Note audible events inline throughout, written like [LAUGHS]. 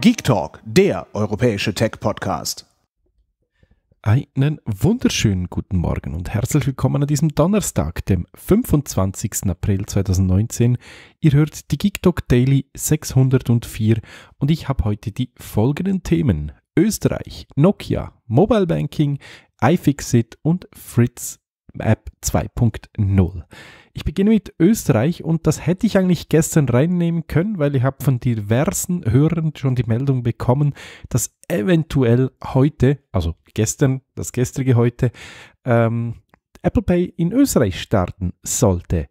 Geek Talk, der europäische Tech-Podcast. Einen wunderschönen guten Morgen und herzlich willkommen an diesem Donnerstag, dem 25. April 2019. Ihr hört die Geek Talk Daily 604 und ich habe heute die folgenden Themen. Österreich, Nokia, Mobile Banking, iFixit und Fritz App 2.0. Ich beginne mit Österreich und das hätte ich eigentlich gestern reinnehmen können, weil ich habe von diversen Hörern schon die Meldung bekommen, dass eventuell heute, also gestern, das gestrige heute, ähm, Apple Pay in Österreich starten sollte.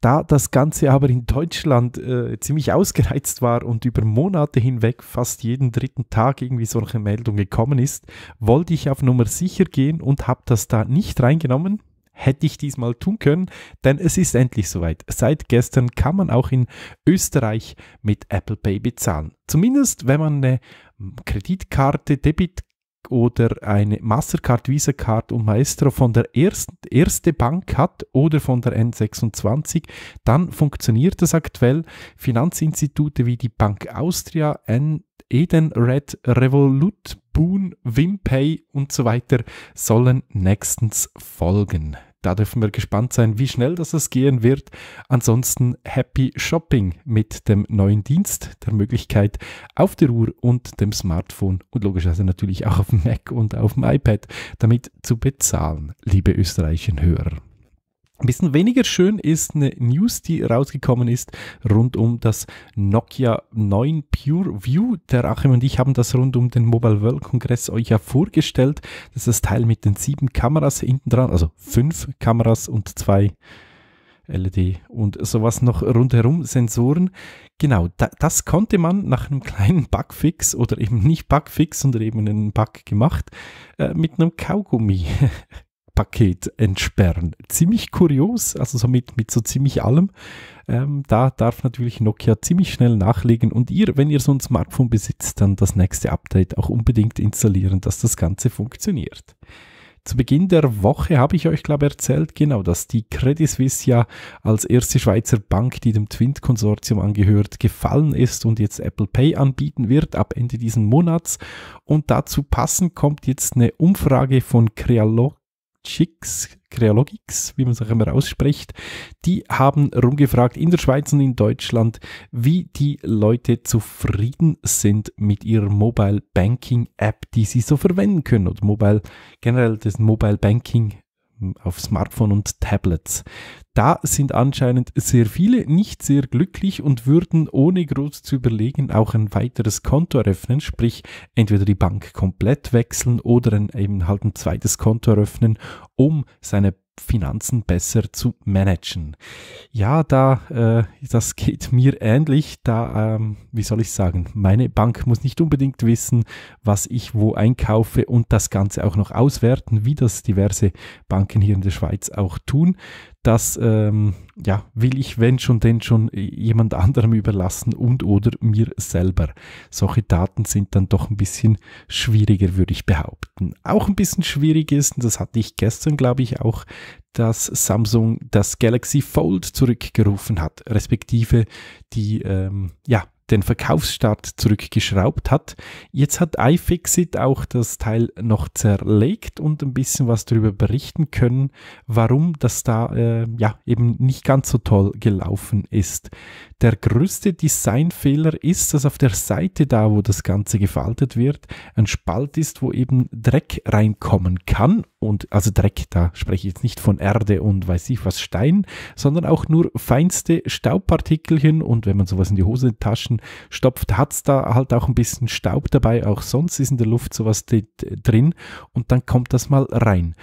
Da das Ganze aber in Deutschland äh, ziemlich ausgereizt war und über Monate hinweg fast jeden dritten Tag irgendwie solche Meldung gekommen ist, wollte ich auf Nummer sicher gehen und habe das da nicht reingenommen hätte ich diesmal tun können, denn es ist endlich soweit. Seit gestern kann man auch in Österreich mit Apple Pay bezahlen. Zumindest wenn man eine Kreditkarte, Debit oder eine Mastercard, Visa Card und Maestro von der ersten, erste Bank hat oder von der N26, dann funktioniert das aktuell. Finanzinstitute wie die Bank Austria, N Edenred, Revolut, Boon, Wimpay und so weiter sollen nächstens folgen. Da dürfen wir gespannt sein, wie schnell das gehen wird. Ansonsten Happy Shopping mit dem neuen Dienst, der Möglichkeit auf der Uhr und dem Smartphone und logischerweise natürlich auch auf dem Mac und auf dem iPad damit zu bezahlen, liebe österreichischen Hörer. Ein bisschen weniger schön ist eine News, die rausgekommen ist rund um das Nokia 9 Pure View. Der Achim und ich haben das rund um den Mobile World Kongress euch ja vorgestellt. Das ist das Teil mit den sieben Kameras hinten dran, also fünf Kameras und zwei LED und sowas noch rundherum, Sensoren. Genau, da, das konnte man nach einem kleinen Bugfix oder eben nicht Bugfix, sondern eben einen Bug gemacht, äh, mit einem Kaugummi [LAUGHS] Paket entsperren. Ziemlich kurios, also so mit, mit so ziemlich allem. Ähm, da darf natürlich Nokia ziemlich schnell nachlegen und ihr, wenn ihr so ein Smartphone besitzt, dann das nächste Update auch unbedingt installieren, dass das Ganze funktioniert zu Beginn der Woche habe ich euch, glaube ich, erzählt, genau, dass die Credit Suisse ja als erste Schweizer Bank, die dem Twint-Konsortium angehört, gefallen ist und jetzt Apple Pay anbieten wird ab Ende diesen Monats. Und dazu passend kommt jetzt eine Umfrage von Crealog Chicks, Creologix, wie man es auch immer ausspricht, die haben rumgefragt in der Schweiz und in Deutschland, wie die Leute zufrieden sind mit ihrer Mobile Banking App, die sie so verwenden können. Und Mobile, generell das Mobile Banking auf Smartphone und Tablets. Da sind anscheinend sehr viele nicht sehr glücklich und würden ohne groß zu überlegen auch ein weiteres Konto eröffnen, sprich entweder die Bank komplett wechseln oder ein, eben halt ein zweites Konto eröffnen, um seine Finanzen besser zu managen. Ja, da, äh, das geht mir ähnlich. Da, ähm, wie soll ich sagen, meine Bank muss nicht unbedingt wissen, was ich wo einkaufe und das Ganze auch noch auswerten, wie das diverse Banken hier in der Schweiz auch tun das ähm, ja, will ich, wenn schon, denn schon äh, jemand anderem überlassen und oder mir selber. Solche Daten sind dann doch ein bisschen schwieriger, würde ich behaupten. Auch ein bisschen schwierig ist, und das hatte ich gestern, glaube ich, auch, dass Samsung das Galaxy Fold zurückgerufen hat, respektive die ähm, ja, den Verkaufsstart zurückgeschraubt hat. Jetzt hat iFixit auch das Teil noch zerlegt und ein bisschen was darüber berichten können, warum das da äh, ja eben nicht ganz so toll gelaufen ist. Der größte Designfehler ist, dass auf der Seite da, wo das Ganze gefaltet wird, ein Spalt ist, wo eben Dreck reinkommen kann und also Dreck, da spreche ich jetzt nicht von Erde und weiß ich was Stein, sondern auch nur feinste Staubpartikelchen und wenn man sowas in die Hosentaschen stopft, hat es da halt auch ein bisschen Staub dabei, auch sonst ist in der Luft sowas drin und dann kommt das mal rein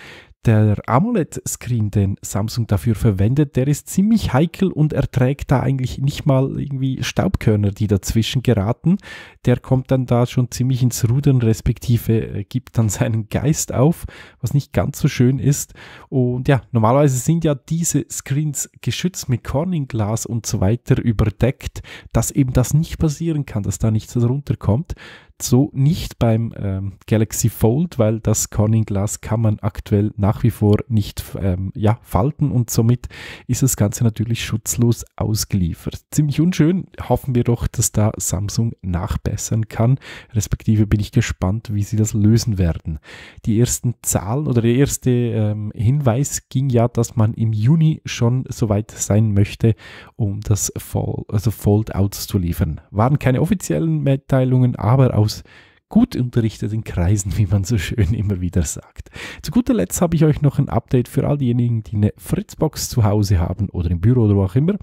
der AMOLED-Screen, den Samsung dafür verwendet, der ist ziemlich heikel und erträgt da eigentlich nicht mal irgendwie Staubkörner, die dazwischen geraten. Der kommt dann da schon ziemlich ins Rudern, respektive äh, gibt dann [LAUGHS] seinen Geist auf, was nicht ganz so schön ist. Und ja, normalerweise sind ja diese Screens geschützt mit Corningglas und so weiter überdeckt, dass eben das nicht passieren kann, dass da nichts darunter kommt. So nicht beim ähm, Galaxy Fold, weil das Corning Glass kann man aktuell nach wie vor nicht ähm, ja, falten und somit ist das Ganze natürlich schutzlos ausgeliefert. Ziemlich unschön, hoffen wir doch, dass da Samsung nachbessern kann, respektive bin ich gespannt, wie sie das lösen werden. Die ersten Zahlen oder der erste ähm, Hinweis ging ja, dass man im Juni schon soweit sein möchte, um das Fold, also Fold-Outs zu liefern. Waren keine offiziellen Mitteilungen, aber auch durchaus gut unterrichteten Kreisen, wie man so schön immer wieder sagt. Zu guter Letzt habe ich euch noch ein Update für all diejenigen, die eine Fritzbox zu Hause haben oder im Büro oder wo auch immer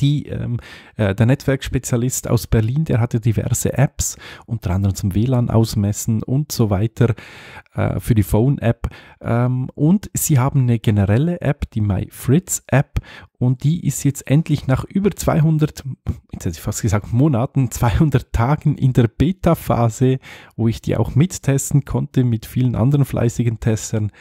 die, ähm, äh, der Netzwerkspezialist aus Berlin, der hatte diverse Apps, unter anderem zum WLAN ausmessen und so weiter äh, für die Phone-App. Ähm, und sie haben eine generelle App, die MyFritz-App, und die ist jetzt endlich nach über 200, jetzt hätte ich fast gesagt Monaten, 200 Tagen in der Beta-Phase, wo ich die auch mittesten konnte mit vielen anderen fleißigen Testern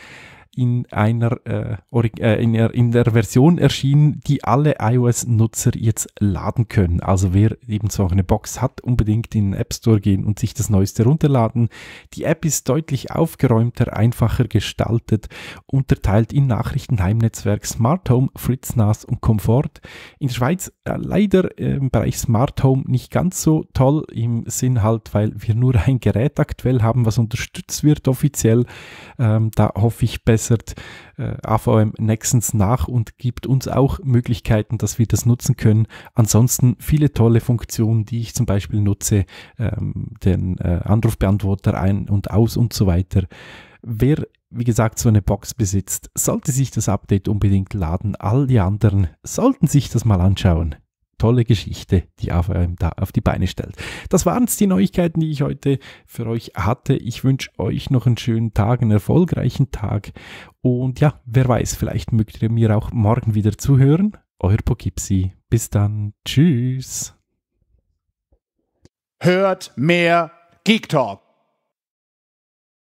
in einer, äh, äh, in, der, in der Version erschienen, die alle iOS-Nutzer jetzt laden können. Also wer eben so eine Box hat, unbedingt in den App Store gehen und sich das Neueste runterladen. Die App ist deutlich aufgeräumter, einfacher gestaltet, unterteilt in Nachrichtenheimnetzwerk, Smart Home, Fritz NAS und Komfort. In der Schweiz äh, leider äh, im Bereich Smart Home nicht ganz so toll, im Sinn halt, weil wir nur ein Gerät aktuell haben, was unterstützt wird offiziell. Ähm, da hoffe ich besser bessert äh, AVM Nexens nach und gibt uns auch Möglichkeiten, dass wir das nutzen können. Ansonsten viele tolle Funktionen, die ich zum Beispiel nutze, ähm, den äh, Anrufbeantworter ein und aus und so weiter. Wer wie gesagt, so eine Box besitzt, sollte sich das Update unbedingt laden. All die anderen sollten sich das mal anschauen tolle Geschichte, die AVM da auf die Beine stellt. Das waren es die Neuigkeiten, die ich heute für euch hatte. Ich wünsche euch noch einen schönen Tag, einen erfolgreichen Tag. Und ja, wer weiß, vielleicht mögt ihr mir auch morgen wieder zuhören. Euer Poughkeepsie. Bis dann. Tschüss. Hört mehr Geek Talk.